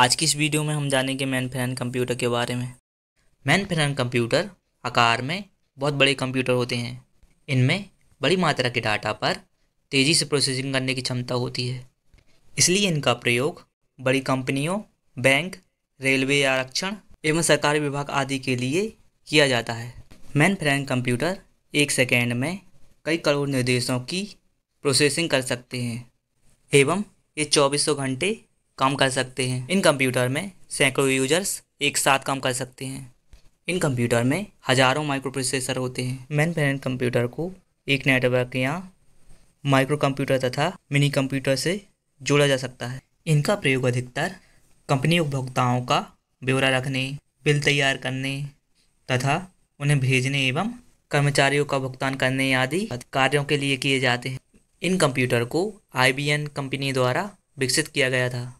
आज की इस वीडियो में हम जानेंगे मैनफेरन कंप्यूटर के बारे में मैनफेरन कंप्यूटर आकार में बहुत बड़े कंप्यूटर होते हैं इनमें बड़ी मात्रा के डाटा पर तेज़ी से प्रोसेसिंग करने की क्षमता होती है इसलिए इनका प्रयोग बड़ी कंपनियों बैंक रेलवे आरक्षण एवं सरकारी विभाग आदि के लिए किया जाता है मैनफेरन कंप्यूटर एक सेकेंड में कई करोड़ निर्देशों की प्रोसेसिंग कर सकते हैं एवं ये चौबीसों घंटे काम कर सकते हैं इन कंप्यूटर में सैकड़ों यूजर्स एक साथ काम कर सकते हैं इन कंप्यूटर में हज़ारों माइक्रो प्रोसेसर होते हैं मैन पैरेंट कंप्यूटर को एक नेटवर्क या माइक्रो कंप्यूटर तथा मिनी कंप्यूटर से जोड़ा जा सकता है इनका प्रयोग अधिकतर कंपनी उपभोक्ताओं का ब्यौरा रखने बिल तैयार करने तथा उन्हें भेजने एवं कर्मचारियों का भुगतान करने आदि कार्यों के लिए किए जाते हैं इन कंप्यूटर को आई कंपनी द्वारा विकसित किया गया था